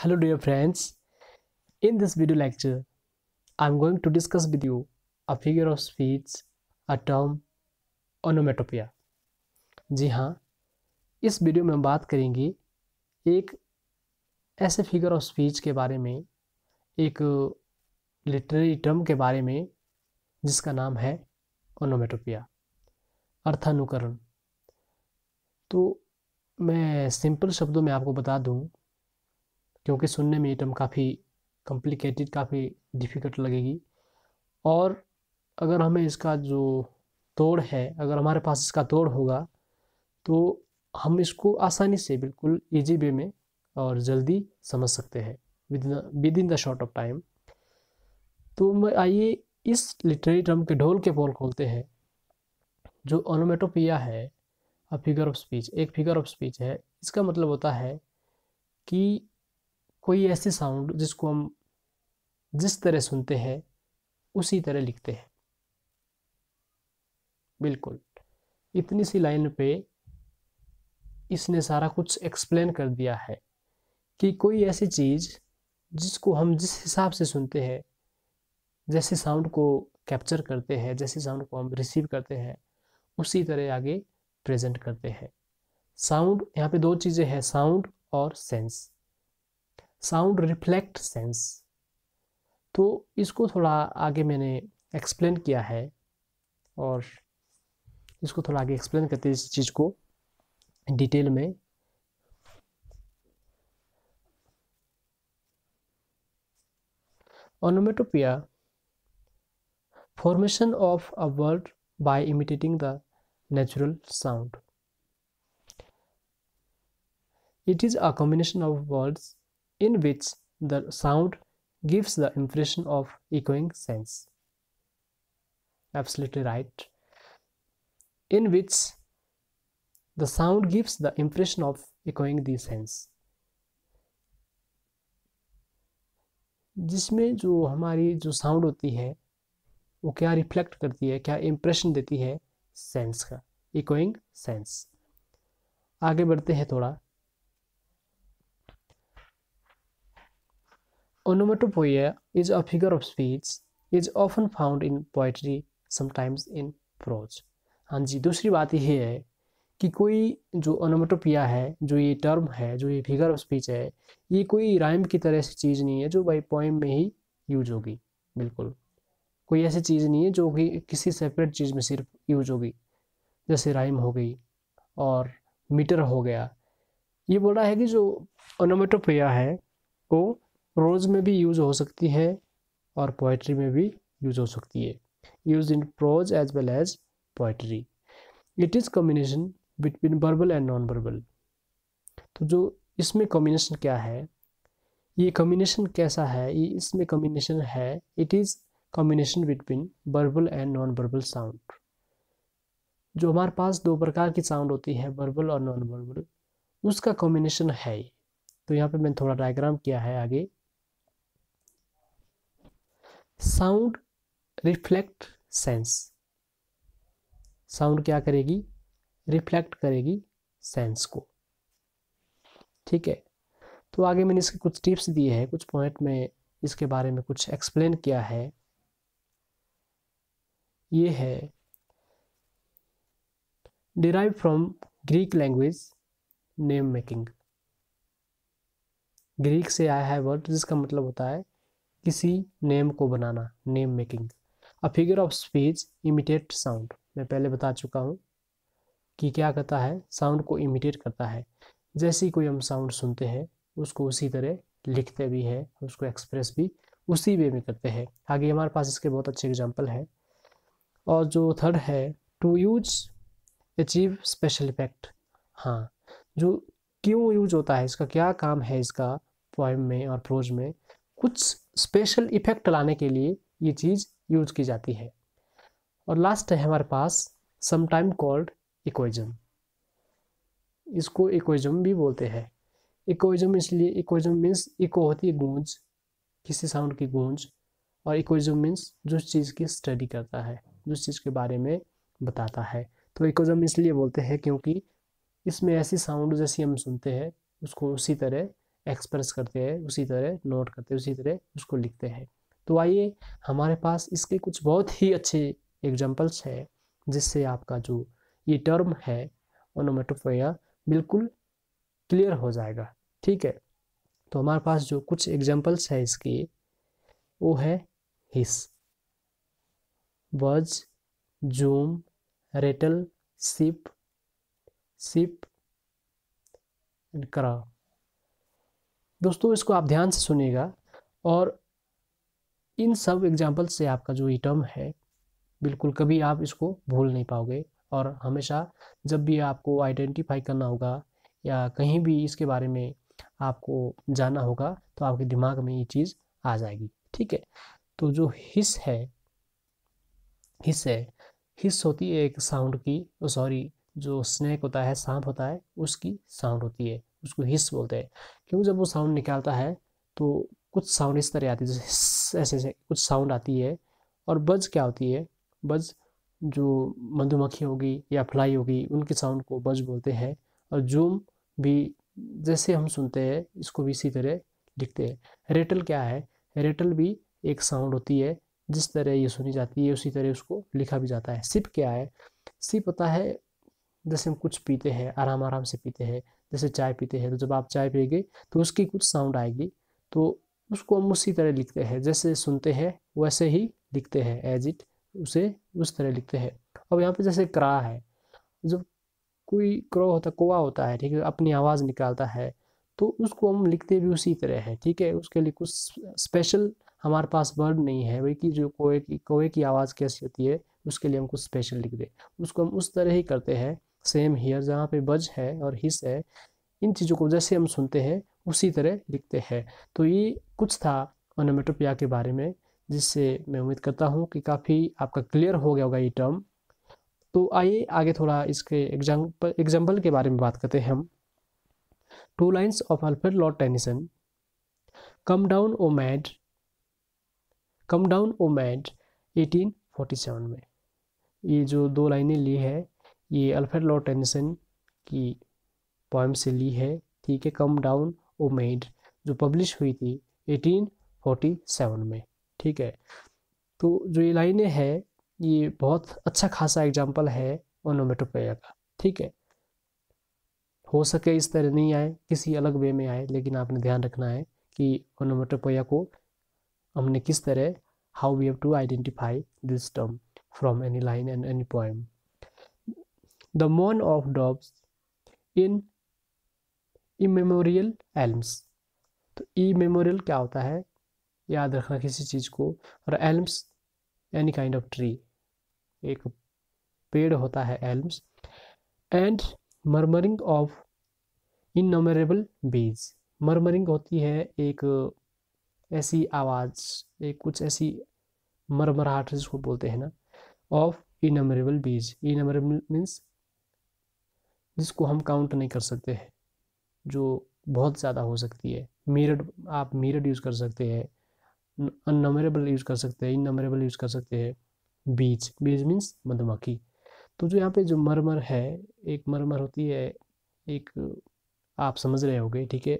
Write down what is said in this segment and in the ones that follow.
Hello dear friends, in this video lecture, i'm going to discuss with you a figure of speech, a term, onomatopoeia. जी हाँ इस video में हम बात करेंगे एक ऐसे फिगर ऑफ स्पीच के बारे में एक लिटरेरी टर्म के बारे में जिसका नाम है ओनोमेटोपिया अर्थानुकरण तो मैं सिंपल शब्दों में आपको बता दूं क्योंकि सुनने में ये टर्म काफ़ी कॉम्प्लिकेटेड काफ़ी डिफ़िकल्ट लगेगी और अगर हमें इसका जो तोड़ है अगर हमारे पास इसका तोड़ होगा तो हम इसको आसानी से बिल्कुल ईजी वे में और जल्दी समझ सकते हैं within the short of time तो मैं आइए इस लिटरेरी टर्म के ढोल के पोल खोलते हैं जो ऑनोमेटोपिया है अ फिगर ऑफ स्पीच एक फिगर ऑफ स्पीच है इसका मतलब होता है कि कोई ऐसे साउंड जिसको हम जिस तरह सुनते हैं उसी तरह लिखते हैं बिल्कुल इतनी सी लाइन पे इसने सारा कुछ एक्सप्लेन कर दिया है कि कोई ऐसी चीज़ जिसको हम जिस हिसाब से सुनते हैं जैसे साउंड को कैप्चर करते हैं जैसे साउंड को हम रिसीव करते हैं उसी तरह आगे प्रेजेंट करते हैं साउंड यहाँ पे दो चीज़ें हैं साउंड और सेंस साउंड रिफ्लेक्ट सेंस तो इसको थोड़ा आगे मैंने एक्सप्लेन किया है और इसको थोड़ा आगे एक्सप्लेन करते हैं इस चीज़ को डिटेल में onomatopoeia formation of a word by imitating the natural sound it is a combination of words in which the sound gives the impression of echoing sense. Absolutely right. In which the sound gives the impression of echoing the sense. जिसमें जो हमारी जो sound होती है वो क्या reflect करती है क्या इम्प्रेशन देती है सेंस का इकोइंग सेंस आगे बढ़ते हैं थोड़ा Onomatopoeia is a figure of speech, is often found in poetry, sometimes in prose. हाँ जी दूसरी बात यह है कि कोई जो ओनोमेटोपिया है जो ये टर्म है जो ये फिगर ऑफ स्पीच है ये कोई राइम की तरह से चीज़ नहीं है जो भाई पोइम में ही यूज होगी बिल्कुल कोई ऐसी चीज़ नहीं है जो कि किसी सेपरेट चीज़ में सिर्फ यूज होगी जैसे राइम हो गई और मीटर हो गया ये बोल रहा है कि जो ओनोमेटोपिया है वो प्रोज में भी यूज़ हो सकती है और पोइट्री में भी यूज़ हो सकती है use in prose as well as poetry it is combination between verbal and non verbal तो जो इसमें कॉम्बिनेशन क्या है ये कॉम्बिनेशन कैसा है ये इसमें कॉम्बिनेशन है it is combination between verbal and non verbal sound जो हमारे पास दो प्रकार की साउंड होती है वर्बल और नॉन वर्बल उसका कॉम्बिनेशन है तो यहाँ पे मैंने थोड़ा डायग्राम किया है आगे साउंड रिफ्लेक्ट सेंस साउंड क्या करेगी रिफ्लेक्ट करेगी सेंस को ठीक है तो आगे मैंने इसके कुछ टिप्स दिए हैं कुछ पॉइंट में इसके बारे में कुछ एक्सप्लेन किया है ये है derive from Greek language name making Greek से आया है वर्ड जिसका मतलब होता है किसी नेम को बनाना name making a figure of speech imitate sound मैं पहले बता चुका हूँ कि क्या करता है साउंड को इमिटेट करता है जैसी कोई हम साउंड सुनते हैं उसको उसी तरह लिखते भी हैं उसको एक्सप्रेस भी उसी वे में करते हैं आगे हमारे पास इसके बहुत अच्छे एग्जाम्पल हैं और जो थर्ड है to use achieve special effect हाँ जो क्यों यूज होता है इसका क्या काम है इसका पोइम में और प्रोज में कुछ स्पेशल इफेक्ट लाने के लिए ये चीज़ यूज की जाती है और लास्ट है हमारे पास समटाइम कॉल्ड इक्वेजम इसको इक्वेजम भी बोलते हैं इक्वेजम इसलिए इक्वेजम मीन्स इको होती है गूंज किसी साउंड की गूंज और इक्वेजम मीन्स जो चीज़ की स्टडी करता है जिस चीज़ के बारे में बताता है तो इकोजम इसलिए बोलते हैं क्योंकि इसमें ऐसी साउंड जैसी हम सुनते हैं उसको उसी तरह एक्सप्रेस करते हैं उसी तरह नोट करते हैं उसी तरह उसको लिखते हैं तो आइए हमारे पास इसके कुछ बहुत ही अच्छे एग्जाम्पल्स हैं जिससे आपका जो ये टर्म है ओनोमेटोफोया बिल्कुल क्लियर हो जाएगा ठीक है तो हमारे पास जो कुछ एग्जाम्पल्स है इसके वो है hiss buzz zoom rattle sip sip and क्रा दोस्तों इसको आप ध्यान से सुनिएगा और इन सब एग्जाम्पल से आपका जो ये टर्म है बिल्कुल कभी आप इसको भूल नहीं पाओगे और हमेशा जब भी आपको आइडेंटिफाई करना होगा या कहीं भी इसके बारे में आपको जाना होगा तो आपके दिमाग में ये चीज़ आ जाएगी ठीक है तो जो हिस है हिस है हिस होती है एक साउंड की सॉरी जो स्नैक होता है सांप होता है उसकी साउंड होती है उसको हिस्स बोलते हैं क्यों जब वो साउंड निकालता है तो कुछ साउंड इस तरह आती है जैसे ऐसे ऐसे कुछ साउंड आती है और बज क्या होती है बज जो मधुमक्खी होगी या फ्लाई होगी उनके साउंड को बज बोलते हैं और जूम भी जैसे हम सुनते हैं इसको भी इसी तरह लिखते हैं रेटल क्या है रेटल भी एक साउंड होती है जिस तरह ये सुनी जाती है उसी तरह उसको लिखा भी जाता है सिप क्या है सिप होता है जैसे हम कुछ पीते हैं आराम आराम से पीते हैं जैसे चाय पीते हैं तो जब आप चाय पिएंगे तो उसकी कुछ साउंड आएगी तो उसको हम उसी तरह लिखते हैं जैसे सुनते हैं वैसे ही लिखते हैं एज इट उसे उस तरह लिखते हैं अब यहाँ पे जैसे क्रा है जब कोई क्रो होता कोवा होता है ठीक है अपनी आवाज़ निकालता है तो उसको हम लिखते भी उसी तरह है ठीक है उसके लिए कुछ स्पेशल हमारे पास वर्ड नहीं है वही कि जो कोए की कोए की आवाज़ कैसी होती है उसके लिए हम कुछ स्पेशल लिख दें उसको हम उस तरह ही करते हैं सेम हियर जहाँ पे बज है और हिस है इन चीज़ों को जैसे हम सुनते हैं उसी तरह लिखते हैं तो ये कुछ था ओनोमेटोपिया के बारे में जिससे मैं उम्मीद करता हूँ कि काफ़ी आपका क्लियर हो गया होगा ये टर्म तो आइए आगे थोड़ा इसके एग्जाम्पल एग्जाम्पल के बारे में बात करते हैं हम two lines of Alfred Lord Tennyson come down O maid come down O maid 1847 में ये जो दो लाइनें ली है ये अल्फ्रेड लॉर्ड टेनिसन की पोएम से ली है ठीक है कम डाउन ओ मेड जो पब्लिश हुई थी 1847 में ठीक है तो जो ये लाइनें हैं ये बहुत अच्छा खासा एग्जाम्पल है ओनोमेटोपेया का ठीक है हो सके इस तरह नहीं आए किसी अलग वे में आए लेकिन आपने ध्यान रखना है कि ओनोमेटोपोया को हमने किस तरह how we have to identify this term from any line and any poem the mound of doves in immemorial elms तो ई मेमोरियल क्या होता है याद रखना किसी चीज़ को और elms any kind of tree एक पेड़ होता है elms and murmuring of innumerable bees murmuring होती है एक ऐसी आवाज़ एक कुछ ऐसी मरमराहट जिसको बोलते हैं ना of innumerable bees innumerable means जिसको हम काउंट नहीं कर सकते हैं जो बहुत ज़्यादा हो सकती है मिरड आप मिरड यूज़ कर सकते हैं अननमरेबल यूज़ कर सकते हैं इननमरेबल यूज़ कर सकते हैं बीज बीज मीन्स मधुमक्खी तो जो यहाँ पे जो मरमर है एक मरमर होती है एक आप समझ रहे होंगे ठीक है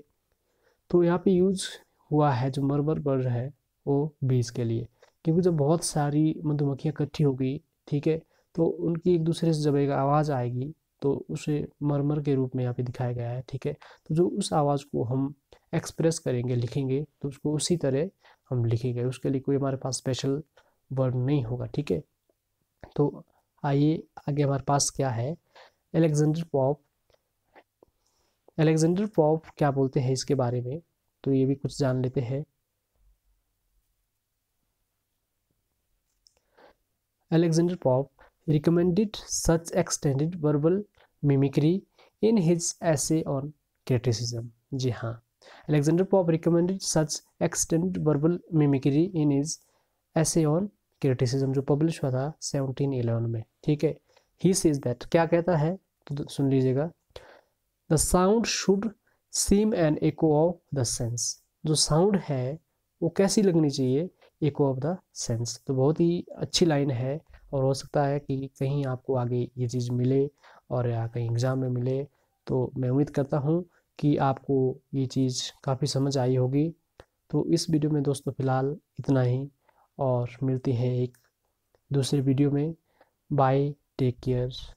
तो यहाँ पे यूज हुआ है जो मरमर वर्ड है वो बीज के लिए क्योंकि जब बहुत सारी मधुमक्खियाँ इकट्ठी होगी ठीक है तो उनकी एक दूसरे से जब एक आवाज़ आएगी तो उसे मरमर के रूप में यहाँ पे दिखाया गया है ठीक है तो जो उस आवाज़ को हम एक्सप्रेस करेंगे लिखेंगे तो उसको उसी तरह हम लिखेंगे उसके लिए कोई हमारे पास स्पेशल वर्ड नहीं होगा ठीक है तो आइए आगे हमारे पास क्या है एलेक्जेंडर पॉप एलेक्जेंडर पॉप क्या बोलते हैं इसके बारे में तो ये भी कुछ जान लेते हैं Alexander Pope recommended such extended verbal mimicry in his essay on criticism जी हाँ Alexander Pope recommended such extended verbal mimicry in his essay on criticism जो पब्लिश हुआ था 1711 में ठीक है ही सीज दैट क्या कहता है तो सुन लीजिएगा the sound should seem an echo of the sense जो साउंड है वो कैसी लगनी चाहिए एको ऑफ द सेंस तो बहुत ही अच्छी लाइन है और हो सकता है कि कहीं आपको आगे ये चीज़ मिले और या कहीं एग्ज़ाम में मिले तो मैं उम्मीद करता हूँ कि आपको ये चीज़ काफ़ी समझ आई होगी तो इस वीडियो में दोस्तों फ़िलहाल इतना ही और मिलती है एक दूसरे वीडियो में बाय टेक केयर